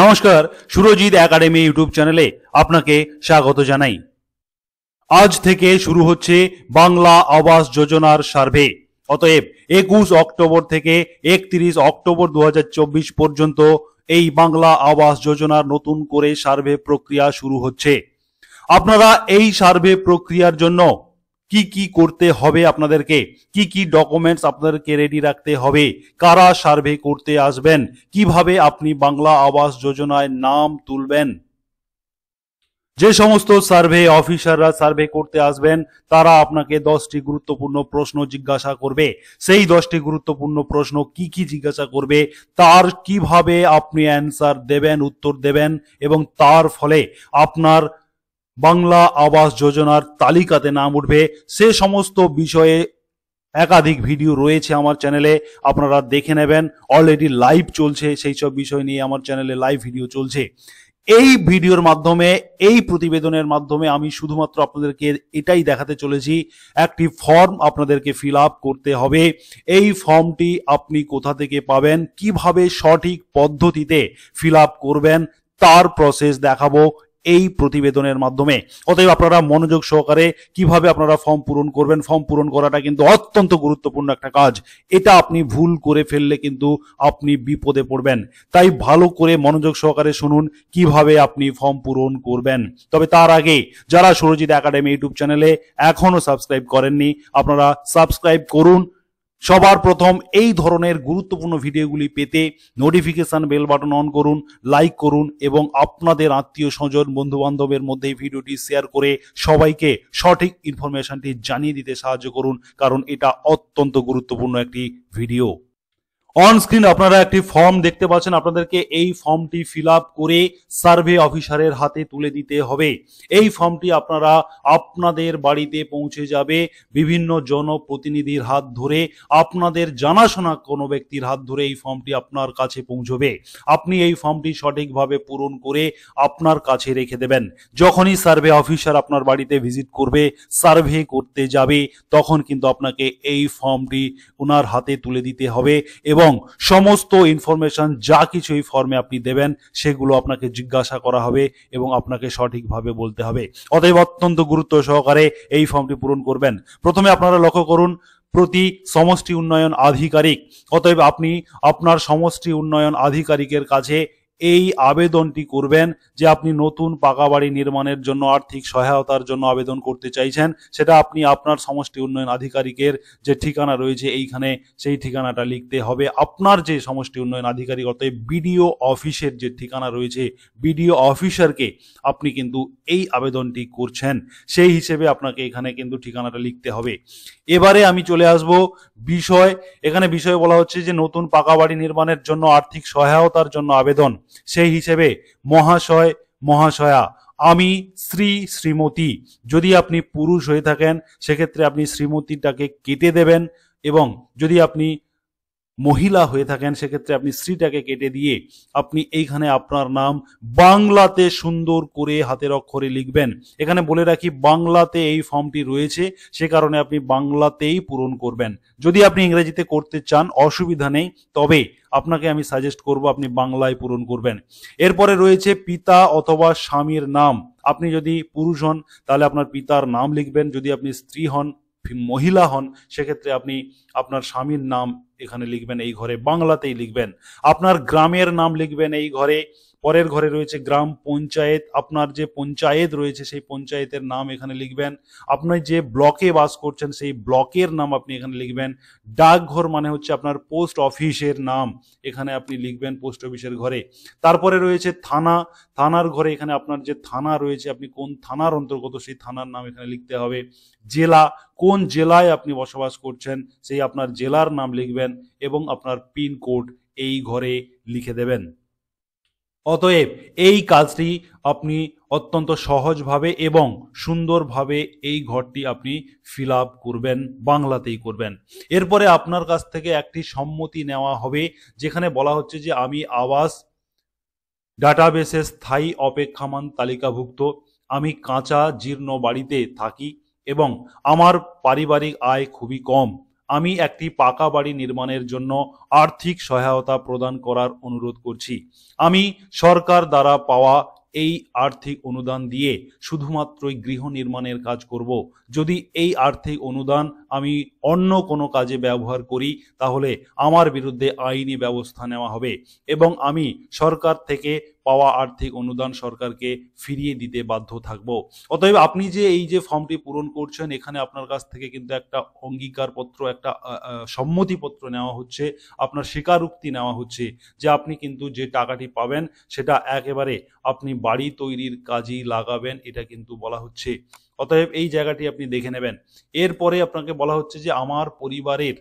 নমস্কার Surajit academy YouTube চ্যানেলে আপনাকে স্বাগত জানাই আজ থেকে শুরু হচ্ছে বাংলা আবাস যোজনার সার্ভে অতএব একুশ অক্টোবর থেকে একত্রিশ অক্টোবর দু পর্যন্ত এই বাংলা আবাস যোজনার নতুন করে সার্ভে প্রক্রিয়া শুরু হচ্ছে আপনারা এই সার্ভে প্রক্রিয়ার জন্য কি কি করতে হবে আপনাদেরকে কি কি ডকুমেন্টস আপনাদেরকে রেডি রাখতে হবে কারা সার্ভে করতে আসবেন কিভাবে আপনি বাংলা আবাস যোজনায় নাম তুলবেন যে সমস্ত সার্ভে অফিসাররা সার্ভে করতে আসবেন তারা আপনাকে দশটি গুরুত্বপূর্ণ প্রশ্ন জিজ্ঞাসা করবে সেই দশটি গুরুত্বপূর্ণ প্রশ্ন কি কি জিজ্ঞাসা করবে তার কিভাবে আপনি অ্যান্সার দেবেন উত্তর দেবেন এবং তার ফলে আপনার বাংলা আবাস যোজনার তালিকাতে নাম উঠবে সে সমস্ত বিষয়ে একাধিক ভিডিও রয়েছে আমার চ্যানেলে আপনারা দেখে নেবেন অলরেডি লাইভ চলছে সেই সব বিষয় নিয়ে আমার চ্যানেলে লাইভ ভিডিও চলছে এই ভিডিওর মাধ্যমে এই প্রতিবেদনের মাধ্যমে আমি শুধুমাত্র আপনাদেরকে এটাই দেখাতে চলেছি একটি ফর্ম আপনাদেরকে ফিল করতে হবে এই ফর্মটি আপনি কোথা থেকে পাবেন কিভাবে সঠিক পদ্ধতিতে ফিল করবেন তার প্রসেস দেখাবো এই প্রতিবেদনের মাধ্যমে অতএব আপনারা মনোযোগ সহকারে কিভাবে আপনারা ফর্ম পূরণ করবেন ফর্ম পূরণ করাটা কিন্তু অত্যন্ত গুরুত্বপূর্ণ একটা কাজ এটা আপনি ভুল করে ফেললে কিন্তু আপনি বিপদে পড়বেন তাই ভালো করে মনোযোগ সহকারে শুনুন কিভাবে আপনি ফর্ম পূরণ করবেন তবে তার আগে যারা সুরজিৎ একাডেমি ইউটিউব চ্যানেলে এখনও সাবস্ক্রাইব করেননি আপনারা সাবস্ক্রাইব করুন সবার প্রথম এই ধরনের গুরুত্বপূর্ণ ভিডিওগুলি পেতে নোটিফিকেশান বেল বাটন অন করুন লাইক করুন এবং আপনাদের আত্মীয় স্বজন বন্ধুবান্ধবের মধ্যে ভিডিওটি শেয়ার করে সবাইকে সঠিক ইনফরমেশনটি জানিয়ে দিতে সাহায্য করুন কারণ এটা অত্যন্ত গুরুত্বপূর্ণ একটি ভিডিও অন স্ক্রিন আপনারা একটি ফর্ম দেখতে পাচ্ছেন আপনাদেরকে এই ফর্মটি ফিল করে সার্ভে অফিসারের হাতে তুলে দিতে হবে এই ফর্মটি আপনারা আপনাদের বাড়িতে পৌঁছে যাবে বিভিন্ন জনপ্রতিনিধির হাত ধরে আপনাদের জানাশোনা কোনো ব্যক্তির হাত ধরে এই ফর্মটি আপনার কাছে পৌঁছবে আপনি এই ফর্মটি সঠিকভাবে পূরণ করে আপনার কাছে রেখে দেবেন যখনই সার্ভে অফিসার আপনার বাড়িতে ভিজিট করবে সার্ভে করতে যাবে তখন কিন্তু আপনাকে এই ফর্মটি ওনার হাতে তুলে দিতে হবে এবং এবং সমস্ত ইনফরমেশন যা কিছু এই ফর্মে আপনি দেবেন সেগুলো আপনাকে জিজ্ঞাসা করা হবে এবং আপনাকে সঠিকভাবে বলতে হবে অতএব অত্যন্ত গুরুত্ব সহকারে এই ফর্মটি পূরণ করবেন প্রথমে আপনারা লক্ষ্য করুন প্রতি সমষ্টি উন্নয়ন আধিকারিক অতএব আপনি আপনার সমষ্টি উন্নয়ন আধিকারিকের কাছে এই আবেদনটি করবেন যে আপনি নতুন পাকা বাড়ি নির্মাণের জন্য আর্থিক সহায়তার জন্য আবেদন করতে চাইছেন সেটা আপনি আপনার সমষ্টি উন্নয়ন আধিকারিকের যে ঠিকানা রয়েছে এইখানে সেই ঠিকানাটা লিখতে হবে আপনার যে সমষ্টি উন্নয়ন আধিকারিক অর্থাৎ বিডিও অফিসের যে ঠিকানা রয়েছে বিডিও অফিসারকে আপনি কিন্তু এই আবেদনটি করছেন সেই হিসেবে আপনাকে এখানে কিন্তু ঠিকানাটা লিখতে হবে এবারে আমি চলে আসব বিষয় এখানে বিষয় বলা হচ্ছে যে নতুন পাকা বাড়ি নির্মাণের জন্য আর্থিক সহায়তার জন্য আবেদন সেই হিসেবে মহাশয় মহাশয়া আমি শ্রী শ্রীমতী যদি আপনি পুরুষ হয়ে থাকেন সেক্ষেত্রে আপনি শ্রীমতীটাকে কেটে দেবেন এবং যদি আপনি মহিলা হয়ে থাকেন সেক্ষেত্রে আপনি স্ত্রীটাকে কেটে দিয়ে আপনি এইখানে আপনার নাম বাংলাতে সুন্দর করে হাতের অক্ষরে লিখবেন এখানে বলে রাখি বাংলাতে এই ফর্মটি রয়েছে সে কারণে আপনি বাংলাতেই পূরণ করবেন যদি আপনি ইংরেজিতে করতে চান অসুবিধা নেই তবে আপনাকে আমি সাজেস্ট করব আপনি বাংলায় পূরণ করবেন এরপরে রয়েছে পিতা অথবা স্বামীর নাম আপনি যদি পুরুষ হন তাহলে আপনার পিতার নাম লিখবেন যদি আপনি স্ত্রী হন মহিলা হন সেক্ষেত্রে আপনি আপনার স্বামীর নাম এখানে লিখবেন এই ঘরে বাংলাতেই লিখবেন আপনার গ্রামের নাম লিখবেন এই ঘরে পরের ঘরে রয়েছে গ্রাম পঞ্চায়েত আপনার যে পঞ্চায়েত রয়েছে সেই পঞ্চায়েতের নাম এখানে লিখবেন আপনার যে ব্লকে বাস করছেন সেই ব্লকের নাম আপনি এখানে লিখবেন ডাকঘর মানে হচ্ছে আপনার পোস্ট অফিসের নাম এখানে আপনি লিখবেন পোস্ট অফিসের ঘরে তারপরে রয়েছে থানা থানার ঘরে এখানে আপনার যে থানা রয়েছে আপনি কোন থানার অন্তর্গত সেই থানার নাম এখানে লিখতে হবে জেলা কোন জেলায় আপনি বসবাস করছেন সেই আপনার জেলার নাম লিখবেন এবং আপনার পিনকোড এই ঘরে লিখে দেবেন অতএব এই কাজটি আপনি অত্যন্ত সহজভাবে এবং সুন্দরভাবে এই ঘরটি আপনি ফিল করবেন বাংলাতেই করবেন এরপরে আপনার কাছ থেকে একটি সম্মতি নেওয়া হবে যেখানে বলা হচ্ছে যে আমি আওয়াজ ডাটাবেসে স্থায়ী অপেক্ষামান তালিকাভুক্ত আমি কাঁচা জীর্ণ বাড়িতে থাকি এবং আমার পারিবারিক আয় খুবই কম আমি একটি পাকা বাড়ি নির্মাণের জন্য আর্থিক সহায়তা প্রদান করার অনুরোধ করছি আমি সরকার দ্বারা পাওয়া এই আর্থিক অনুদান দিয়ে শুধুমাত্রই গৃহ নির্মাণের কাজ করব যদি এই আর্থিক অনুদান আমি অন্য কোনো কাজে ব্যবহার করি তাহলে আমার বিরুদ্ধে আইনি ব্যবস্থা নেওয়া হবে এবং আমি সরকার থেকে পাওয়া আর্থিক অনুদান সরকারকে ফিরিয়ে দিতে বাধ্য থাকব অতএব আপনি যে এই যে ফর্মটি পূরণ করছেন এখানে আপনার কাছ থেকে কিন্তু একটা অঙ্গীকারপত্র একটা সম্মতিপত্র নেওয়া হচ্ছে আপনার স্বীকারোক্তি নেওয়া হচ্ছে যে আপনি কিন্তু যে টাকাটি পাবেন সেটা একেবারে আপনি বাড়ি তৈরির কাজেই লাগাবেন এটা কিন্তু বলা হচ্ছে অতএব এই জায়গাটি আপনি দেখে নেবেন এরপরে আপনাকে বলা হচ্ছে যে আমার পরিবারের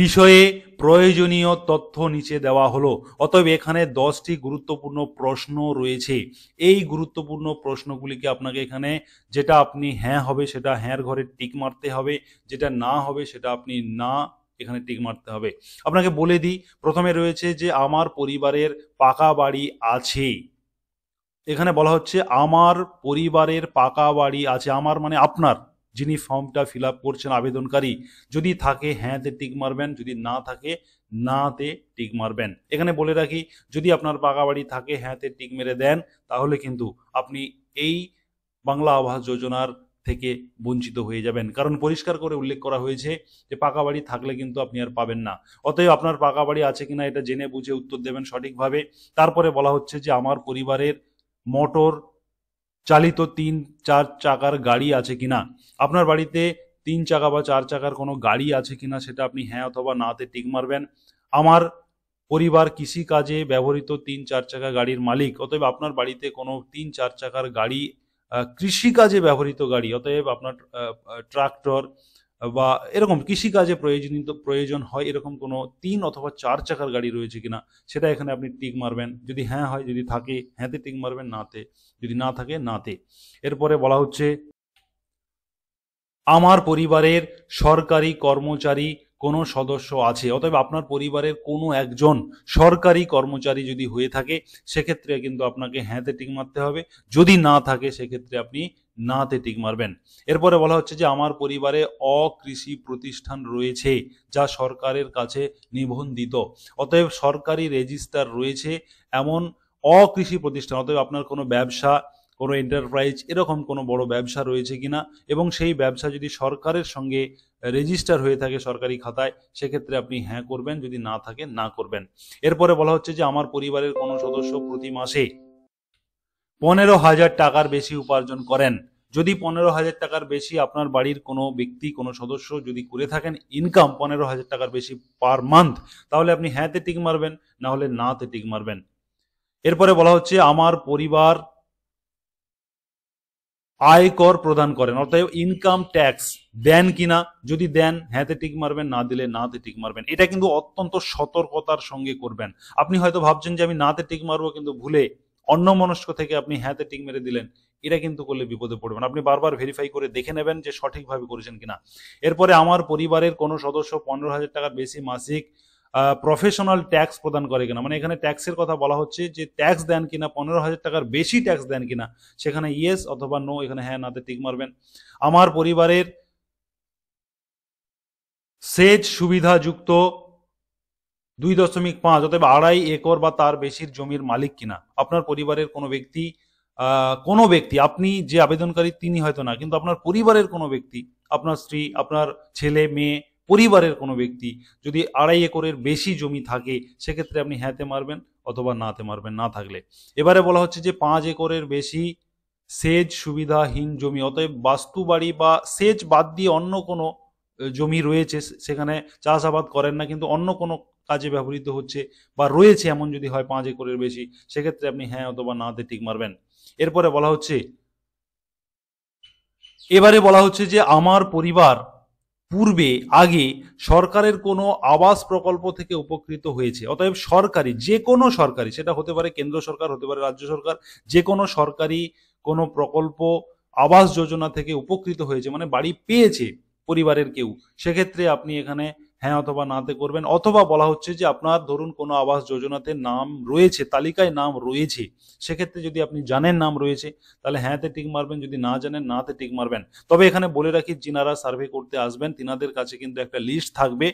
বিষয়ে প্রয়োজনীয় তথ্য নিচে দেওয়া হলো অতএব এখানে দশটি গুরুত্বপূর্ণ প্রশ্ন রয়েছে এই গুরুত্বপূর্ণ প্রশ্নগুলিকে আপনাকে এখানে যেটা আপনি হ্যাঁ হবে সেটা হ্যাঁর ঘরে টিক মারতে হবে যেটা না হবে সেটা আপনি না এখানে টিক মারতে হবে আপনাকে বলে দিই প্রথমে রয়েছে যে আমার পরিবারের পাকা বাড়ি আছে এখানে বলা হচ্ছে আমার পরিবারের পাকা বাড়ি আছে আমার মানে আপনার যিনি ফর্মটা ফিল আপ করছেন আবেদনকারী যদি থাকে হ্যাঁতে টিক মারবেন যদি না থাকে নাতে টিক মারবেন এখানে বলে রাখি যদি আপনার বাড়ি থাকে হ্যাঁতে টিক মেরে দেন তাহলে কিন্তু আপনি এই বাংলা আবাস যোজনার থেকে বঞ্চিত হয়ে যাবেন কারণ পরিষ্কার করে উল্লেখ করা হয়েছে যে পাকা বাড়ি থাকলে কিন্তু আপনি আর পাবেন না অতএব আপনার পাকা বাড়ি আছে কিনা এটা জেনে বুঝে উত্তর দেবেন সঠিকভাবে তারপরে বলা হচ্ছে যে আমার পরিবারের মোটর চালিত তিন চার চাকার গাড়ি আছে কিনা আপনার বাড়িতে তিন চাকা বা চার চাকার কোনো গাড়ি আছে কিনা সেটা আপনি হ্যাঁ অথবা নাতে টিক মারবেন আমার পরিবার কৃষি কাজে ব্যবহৃত তিন চার চাকা গাড়ির মালিক অতএব আপনার বাড়িতে কোনো তিন চার চাকার গাড়ি কৃষিকাজে ব্যবহৃত গাড়ি অতএব আপনার ট্রাক্টর বা এরকম কৃষিকাজে প্রয়োজনীয় প্রয়োজন হয় এরকম কোনো তিন অথবা চার চাকার গাড়ি রয়েছে কিনা সেটা এখানে আপনি টিক মারবেন যদি হ্যাঁ হয় যদি থাকে হ্যাঁতে টিক মারবেন নাতে যদি না থাকে নাতে এরপরে বলা হচ্ছে আমার পরিবারের সরকারি কর্মচারী কোনো সদস্য আছে অতএব আপনার পরিবারের কোনো একজন সরকারি কর্মচারী যদি হয়ে থাকে সেক্ষেত্রে কিন্তু আপনাকে হ্যাঁতে টিক মারতে হবে যদি না থাকে সেক্ষেত্রে আপনি নাতে টিক মারবেন এরপরে বলা হচ্ছে যে আমার পরিবারে অকৃষি প্রতিষ্ঠান রয়েছে যা সরকারের কাছে নিবন্ধিত অতএব সরকারি রেজিস্টার রয়েছে এমন অকৃষি প্রতিষ্ঠান অতএব আপনার কোনো ব্যবসা কোনো এন্টারপ্রাইজ এরকম কোনো বড় ব্যবসা রয়েছে কিনা এবং সেই ব্যবসা যদি সরকারের সঙ্গে রেজিস্টার হয়ে থাকে সরকারি খাতায় সেক্ষেত্রে আপনি হ্যাঁ করবেন যদি না থাকে না করবেন এরপরে বলা হচ্ছে যে আমার পরিবারের কোনো সদস্য প্রতি মাসে পনেরো হাজার টাকার বেশি উপার্জন করেন যদি পনেরো হাজার টাকার বেশি আপনার বাড়ির কোনো ব্যক্তি কোনো সদস্য যদি করে থাকেন ইনকাম পনেরো হাজার টাকার বেশি পার মান্থ তাহলে আপনি হ্যাঁতে টিক মারবেন না হলে নাতে টিক মারবেন এরপরে বলা হচ্ছে আমার পরিবার আয়কর প্রদান করেন অর্থাৎ ইনকাম ট্যাক্স দেন কিনা যদি দেন হ্যাঁতে টিক মারবেন না দিলে নাতে টিক মারবেন এটা কিন্তু অত্যন্ত সতর্কতার সঙ্গে করবেন আপনি হয়তো ভাবছেন যে আমি নাতে টিক মারবো কিন্তু ভুলে অন্য মনস্ক থেকে আপনি হ্যাঁতে টিং মেরে দিলেন এটা কিন্তু করলে বিপদে পড়বেন আপনি বারবার ভেরিফাই করে দেখে নেবেন যে সঠিকভাবে করেছেন কিনা এরপরে আমার পরিবারের কোনো সদস্য পনেরো হাজার টাকার বেশি মাসিক প্রফেশনাল ট্যাক্স প্রদান করে কিনা মানে এখানে ট্যাক্সের কথা বলা হচ্ছে যে ট্যাক্স দেন কিনা পনেরো হাজার টাকার বেশি ট্যাক্স দেন কিনা সেখানে ইয়েস অথবা নো এখানে হ্যাঁ নাতে টিক মারবেন আমার পরিবারের সেচ সুবিধাযুক্ত দুই দশমিক পাঁচ অতএব আড়াই একর বা তার বেশির জমির মালিক কিনা আপনার পরিবারের কোনো ব্যক্তি কোনো ব্যক্তি আপনি যে আবেদনকারী তিনি হয়তো না কিন্তু আপনার পরিবারের কোনো ব্যক্তি আপনার স্ত্রী আপনার ছেলে মেয়ে পরিবারের কোনো ব্যক্তি যদি আড়াই একরের বেশি জমি থাকে সেক্ষেত্রে আপনি হ্যাঁতে মারবেন অথবা নাতে মারবেন না থাকলে এবারে বলা হচ্ছে যে পাঁচ একরের বেশি সেচ সুবিধাহীন জমি অতএব বাস্তু বাড়ি বা সেচ বাদ দিয়ে অন্য কোনো জমি রয়েছে সেখানে চাষাবাদ করেন না কিন্তু অন্য কোনো কাজে ব্যবহৃত হচ্ছে বা রয়েছে এমন যদি হয় পাঁচ একরের বেশি সেক্ষেত্রে আপনি হ্যাঁ অথবা না ঠিক মারবেন এরপরে বলা হচ্ছে এবারে বলা হচ্ছে যে আমার পরিবার পূর্বে আগে সরকারের কোনো আবাস প্রকল্প থেকে উপকৃত হয়েছে অতএব সরকারি যে কোনো সরকারি সেটা হতে পারে কেন্দ্র সরকার হতে পারে রাজ্য সরকার যে কোনো সরকারি কোনো প্রকল্প আবাস যোজনা থেকে উপকৃত হয়েছে মানে বাড়ি পেয়েছে পরিবারের কেউ সেক্ষেত্রে আপনি এখানে হ্যাঁ অথবা নাতে করবেন অথবা বলা হচ্ছে যে আপনার ধরুন কোনো আবাস যোজনাতে নাম রয়েছে তালিকায় নাম রয়েছে সেক্ষেত্রে যদি আপনি জানেন নাম রয়েছে তাহলে হ্যাঁতে টিক মারবেন যদি না জানেন নাতে টিক মারবেন তবে এখানে বলে রাখি যিনারা সার্ভে করতে আসবেন তিনাদের কাছে কিন্তু একটা লিস্ট থাকবে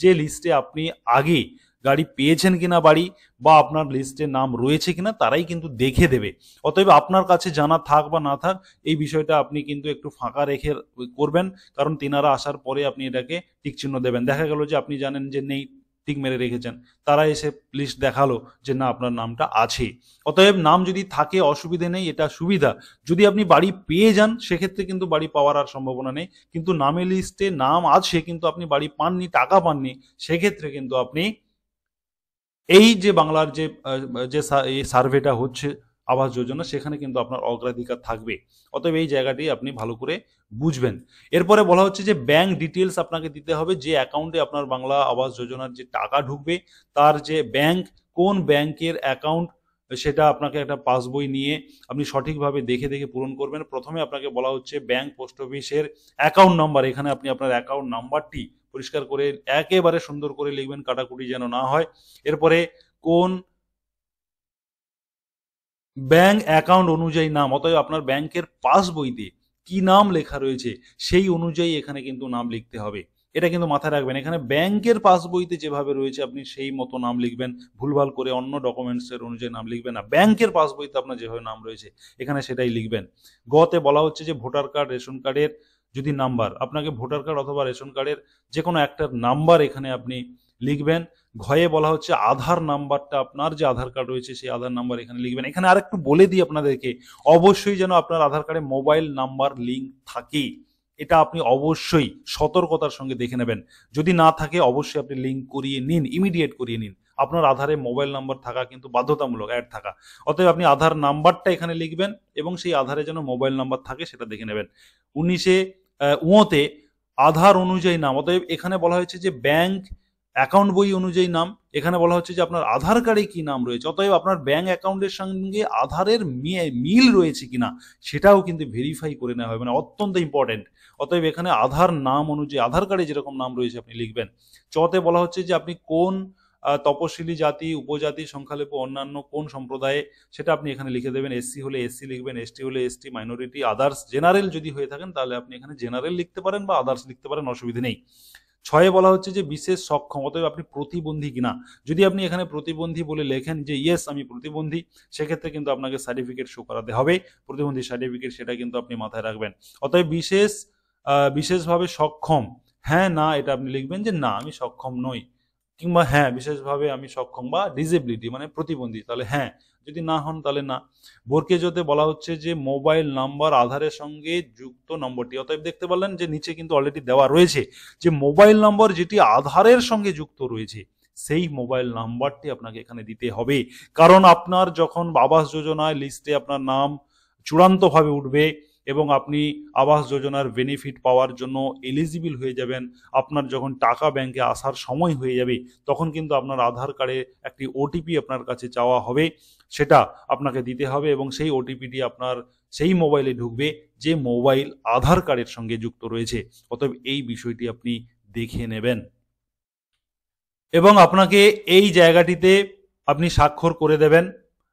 যে লিস্টে আপনি আগে গাড়ি পেয়েছেন কিনা বাড়ি বা আপনার লিস্টে নাম রয়েছে কিনা তারাই কিন্তু দেখে দেবে অতএব আপনার কাছে জানা থাক বা না থাক এই বিষয়টা আপনি কিন্তু একটু ফাঁকা রেখে করবেন কারণ তিনারা আসার পরে আপনি এটাকে টিকচিহ্ন দেবেন দেখা গেল যে আপনি জানেন যে নেই টিক মেরে রেখেছেন তারা এসে লিস্ট দেখালো যে না আপনার নামটা আছে অতএব নাম যদি থাকে অসুবিধে নেই এটা সুবিধা যদি আপনি বাড়ি পেয়ে যান সেক্ষেত্রে কিন্তু বাড়ি পাওয়ার আর সম্ভাবনা নেই কিন্তু নামে লিস্টে নাম আছে কিন্তু আপনি বাড়ি পাননি টাকা পাননি সেক্ষেত্রে কিন্তু আপনি এই যে বাংলার যে যে সার্ভেটা হচ্ছে আবাস যোজনা সেখানে কিন্তু আপনার অগ্রাধিকার থাকবে অতএব এই জায়গাটি আপনি ভালো করে বুঝবেন এরপরে বলা হচ্ছে যে ব্যাংক ডিটেলস আপনাকে দিতে হবে যে অ্যাকাউন্টে আপনার বাংলা আবাস যোজনার যে টাকা ঢুকবে তার যে ব্যাংক কোন ব্যাংকের অ্যাকাউন্ট সেটা আপনাকে একটা পাসবই নিয়ে আপনি সঠিকভাবে দেখে দেখে পূরণ করবেন প্রথমে আপনাকে বলা হচ্ছে ব্যাংক পোস্ট অফিসের অ্যাকাউন্ট নাম্বার এখানে আপনি আপনার অ্যাকাউন্ট নাম্বারটি পরিষ্কার করে একেবারে সুন্দর করে লিখবেন কাটাকুটি যেন না হয় এরপরে কোন ব্যাংক অ্যাকাউন্ট অনুযায়ী নাম অতএব আপনার ব্যাংকের পাস বইতে কি নাম লেখা রয়েছে সেই অনুযায়ী এখানে কিন্তু নাম লিখতে হবে এটা কিন্তু মাথায় রাখবেন এখানে ব্যাংকের পাসবইতে যেভাবে রয়েছে আপনি সেই মতো নাম লিখবেন ভুলভাল করে অন্য ডকুমেন্টসের অনুযায়ী নাম লিখবেন না ব্যাংকের পাসবইতে আপনার যেভাবে নাম রয়েছে এখানে সেটাই লিখবেন গতে বলা হচ্ছে যে ভোটার কার্ড রেশন কার্ডের যদি নাম্বার আপনাকে ভোটার কার্ড অথবা রেশন কার্ডের যে কোনো একটা নাম্বার এখানে আপনি লিখবেন ঘয়ে বলা হচ্ছে আধার নাম্বারটা আপনার যে আধার কার্ড রয়েছে সেই আধার নাম্বার এখানে লিখবেন এখানে আর একটু বলে দিই আপনাদেরকে অবশ্যই যেন আপনার আধার কার্ডে মোবাইল নাম্বার লিঙ্ক থাকে এটা আপনি অবশ্যই সতর্কতার সঙ্গে দেখে নেবেন যদি না থাকে অবশ্যই আপনি লিঙ্ক করিয়ে নিন ইমিডিয়েট করিয়ে নিন আপনার আধারে মোবাইল নাম্বার থাকা কিন্তু বাধ্যতামূলক অ্যাড থাকা অতএব আপনি আধার নাম্বারটা এখানে লিখবেন এবং সেই আধারে যেন মোবাইল নাম্বার থাকে সেটা দেখে নেবেন উনিশে ওতে আধার অনুযায়ী নাম অতএব এখানে বলা হয়েছে যে ব্যাংক অ্যাকাউন্ট বই অনুযায়ী নাম এখানে বলা হচ্ছে যে আপনার আধার কার্ডে কি নাম রয়েছে অতএব আপনার ব্যাংক অ্যাকাউন্টের সঙ্গে আধারের মিল রয়েছে কিনা সেটাও কিন্তু ভেরিফাই করে নেওয়া হবে মানে অত্যন্ত ইম্পর্টেন্ট অতএব এখানে আধার নাম অনুযায়ী আধার কার্ডে যেরকম নাম রয়েছে আপনি লিখবেন চতে বলা হচ্ছে যে আপনি কোন তপশিলি জাতি উপজাতি সংখ্যালঘু অন্যান্য কোন সম্প্রদায়ে সেটা আপনি এখানে লিখে দেবেন এসসি হলে এসসি লিখবেন এসটি হলে এসটি মাইনরিটি আদার্স জেনারেল যদি হয়ে থাকেন তাহলে আপনি এখানে জেনারেল লিখতে পারেন বা আদার্স লিখতে পারেন অসুবিধে নেই ছয়ে বলা হচ্ছে যে বিশেষ সক্ষম অতএব আপনি প্রতিবন্ধী কিনা যদি আপনি এখানে প্রতিবন্ধী বলে লেখেন যে ইয়েস আমি প্রতিবন্ধী সেক্ষেত্রে কিন্তু আপনাকে সার্টিফিকেট শো করাতে হবে প্রতিবন্ধী সার্টিফিকেট সেটা কিন্তু আপনি মাথায় রাখবেন অতএব বিশেষ বিশেষভাবে সক্ষম হ্যাঁ না এটা আপনি লিখবেন যে না আমি সক্ষম নই কিংবা হ্যাঁ বিশেষভাবে আমি সক্ষম বা ডিজেবিলিটি মানে প্রতিবন্ধী তাহলে হ্যাঁ যদি না হন তাহলে না যদি বলা হচ্ছে যে মোবাইল নাম্বার আধারের সঙ্গে যুক্ত নম্বরটি অতএব দেখতে পারলেন যে নিচে কিন্তু অলরেডি দেওয়া রয়েছে যে মোবাইল নম্বর যেটি আধারের সঙ্গে যুক্ত রয়েছে সেই মোবাইল নাম্বারটি আপনাকে এখানে দিতে হবে কারণ আপনার যখন আবাস যোজনায় লিস্টে আপনার নাম চূড়ান্তভাবে উঠবে এবং আপনি আবাস যোজনার বেনিফিট পাওয়ার জন্য এলিজিবল হয়ে যাবেন আপনার যখন টাকা ব্যাংকে আসার সময় হয়ে যাবে তখন কিন্তু আপনার আধার কার্ডে একটি ওটিপি আপনার কাছে চাওয়া হবে সেটা আপনাকে দিতে হবে এবং সেই ওটিপিটি আপনার সেই মোবাইলে ঢুকবে যে মোবাইল আধার কার্ডের সঙ্গে যুক্ত রয়েছে অতএব এই বিষয়টি আপনি দেখে নেবেন এবং আপনাকে এই জায়গাটিতে আপনি স্বাক্ষর করে দেবেন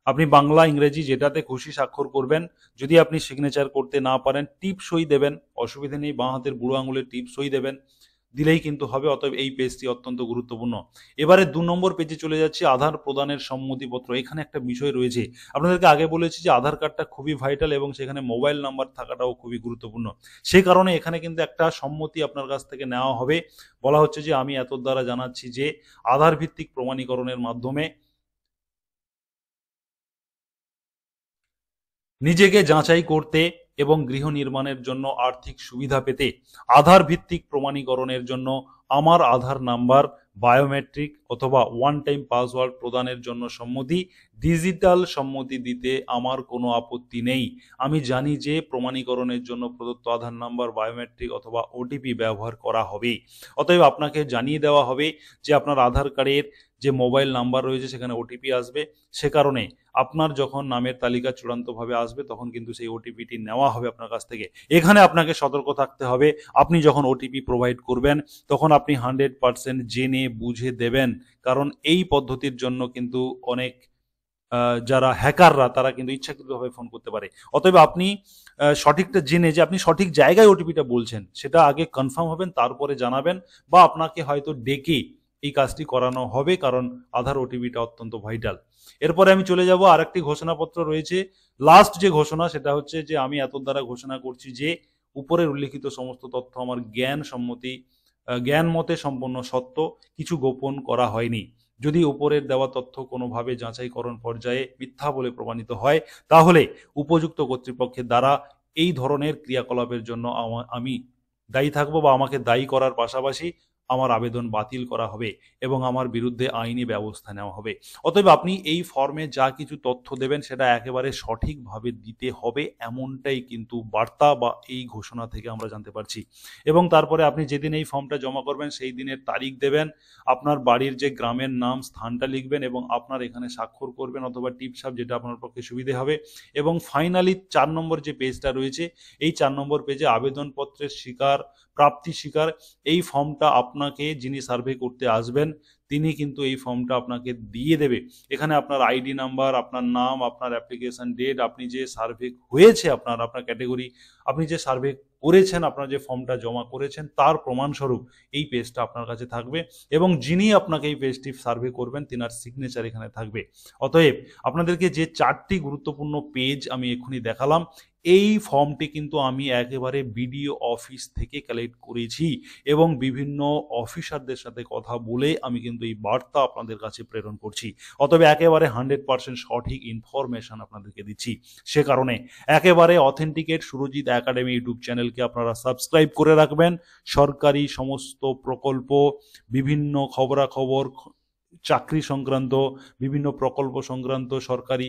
আপনি বাংলা ইংরেজি যেটাতে খুশি স্বাক্ষর করবেন যদি আপনি সিগনেচার করতে না পারেন টিপ সই দেবেন অসুবিধে নেই বাঁ হাতের বুড়ো আঙুলের টিপ সই দেবেন দিলেই কিন্তু হবে অতএব এই পেজটি অত্যন্ত গুরুত্বপূর্ণ এবারে দু নম্বর পেজে চলে যাচ্ছি আধার প্রদানের সম্মতিপত্র এখানে একটা বিষয় রয়েছে আপনাদেরকে আগে বলেছি যে আধার কার্ডটা খুবই ভাইটাল এবং সেখানে মোবাইল নাম্বার থাকাটাও খুবই গুরুত্বপূর্ণ সেই কারণে এখানে কিন্তু একটা সম্মতি আপনার কাছ থেকে নেওয়া হবে বলা হচ্ছে যে আমি এত দ্বারা জানাচ্ছি যে আধার ভিত্তিক প্রমাণীকরণের মাধ্যমে নিজেকে যাচাই করতে এবং গৃহ নির্মাণের জন্য আর্থিক সুবিধা পেতে আধার ভিত্তিক প্রমাণীকরণের জন্য আমার আধার নাম্বার বায়োমেট্রিক অথবা ওয়ান টাইম পাসওয়ার্ড প্রদানের জন্য সম্মতি ডিজিটাল সম্মতি দিতে আমার কোনো আপত্তি নেই আমি জানি যে প্রমাণীকরণের জন্য প্রদত্ত আধার নাম্বার বায়োমেট্রিক অথবা ওটিপি ব্যবহার করা হবে অতএব আপনাকে জানিয়ে দেওয়া হবে যে আপনার আধার কার্ডের যে মোবাইল নাম্বার রয়েছে সেখানে ওটিপি আসবে সে কারণে আপনার যখন নামের তালিকা চূড়ান্তভাবে আসবে তখন কিন্তু সেই ওটিপিটি নেওয়া হবে আপনার কাছ থেকে এখানে আপনাকে সতর্ক থাকতে হবে আপনি যখন ওটিপি প্রোভাইড করবেন তখন আপনি হান্ড্রেড পারসেন্ট জেনে বুঝে দেবেন কারণ এই পদ্ধতির জন্য কিন্তু অনেক যারা হ্যাকাররা তারা কিন্তু ইচ্ছাকৃতভাবে ফোন করতে পারে অতএব আপনি সঠিকটা জেনে যে আপনি সঠিক জায়গায় ওটিপিটা বলছেন সেটা আগে কনফার্ম হবেন তারপরে জানাবেন বা আপনাকে হয়তো ডেকে এই কাজটি করানো হবে কারণ আধার ওটিপিটা অত্যন্ত ভাইটাল এরপরে আমি চলে যাব আর একটি ঘোষণাপত্র রয়েছে লাস্ট যে ঘোষণা সেটা হচ্ছে যে আমি এত দ্বারা ঘোষণা করছি যে উপরের উল্লিখিত সমস্ত তথ্য আমার জ্ঞান সম্মতি জ্ঞান মতে সম্পন্ন সত্য কিছু গোপন করা হয়নি যদি উপরের দেওয়া তথ্য কোনোভাবে যাচাইকরণ পর্যায়ে মিথ্যা বলে প্রমাণিত হয় তাহলে উপযুক্ত কর্তৃপক্ষের দ্বারা এই ধরনের ক্রিয়াকলাপের জন্য আমি দায়ী থাকবো বা আমাকে দায়ী করার পাশাপাশি আমার আবেদন বাতিল করা হবে এবং আমার বিরুদ্ধে আইনি ব্যবস্থা নেওয়া হবে অতএব আপনি এই ফর্মে যা কিছু তথ্য দেবেন সেটা একেবারে সঠিকভাবে দিতে হবে এমনটাই কিন্তু বার্তা বা এই ঘোষণা থেকে আমরা জানতে পারছি এবং তারপরে আপনি যেদিন এই ফর্মটা জমা করবেন সেই দিনের তারিখ দেবেন আপনার বাড়ির যে গ্রামের নাম স্থানটা লিখবেন এবং আপনার এখানে স্বাক্ষর করবেন অথবা টিপসাপ যেটা আপনার পক্ষে সুবিধে হবে এবং ফাইনালি চার নম্বর যে পেজটা রয়েছে এই চার নম্বর পেজে আবেদনপত্রের শিকার প্রাপ্তি শিকার এই ফর্মটা আপনাকে যিনি সার্ভে করতে আসবেন তিনি কিন্তু এই ফর্মটা আপনাকে দিয়ে দেবে এখানে আপনার আইডি নাম্বার আপনার নাম আপনার অ্যাপ্লিকেশন ডেট আপনি যে সার্ভে হয়েছে আপনার আপনার ক্যাটেগরি আপনি যে সার্ভে করেছেন আপনার যে ফর্মটা জমা করেছেন তার প্রমাণস্বরূপ এই পেজটা আপনার কাছে থাকবে এবং যিনি আপনাকে এই পেজটি সার্ভে করবেন তিনার সিগনেচার এখানে থাকবে অতএব আপনাদেরকে যে চারটি গুরুত্বপূর্ণ পেজ আমি এক্ষুনি দেখালাম এই ফর্মটি কিন্তু আমি একেবারে বিডিও অফিস থেকে কালেক্ট করেছি এবং বিভিন্ন অফিসারদের সাথে কথা বলে আমি কিন্তু এই বার্তা আপনাদের কাছে প্রেরণ করছি অতএব একেবারে হান্ড্রেড পার্সেন্ট সঠিক ইনফরমেশান আপনাদেরকে দিচ্ছি সে কারণে একেবারে অথেন্টিকেট সুরজিৎ একাডেমি ইউটিউব চ্যানেলকে আপনারা সাবস্ক্রাইব করে রাখবেন সরকারি সমস্ত প্রকল্প বিভিন্ন খবরাখবর চাকরি সংক্রান্ত বিভিন্ন প্রকল্প সংক্রান্ত সরকারি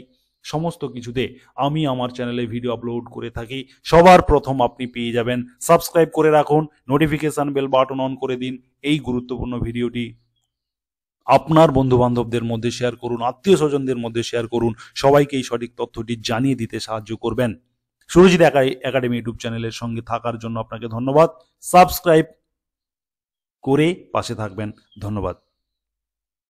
সমস্ত কিছুতে আমি আমার চ্যানেলে ভিডিও আপলোড করে থাকি সবার প্রথম আপনি পেয়ে যাবেন সাবস্ক্রাইব করে রাখুন নোটিফিকেশান বেল বাটন অন করে দিন এই গুরুত্বপূর্ণ ভিডিওটি আপনার বন্ধুবান্ধবদের মধ্যে শেয়ার করুন আত্মীয় স্বজনদের মধ্যে শেয়ার করুন সবাইকে এই সঠিক তথ্যটি জানিয়ে দিতে সাহায্য করবেন সুরজিৎ একাডেমি ইউটিউব চ্যানেলের সঙ্গে থাকার জন্য আপনাকে ধন্যবাদ সাবস্ক্রাইব করে পাশে থাকবেন ধন্যবাদ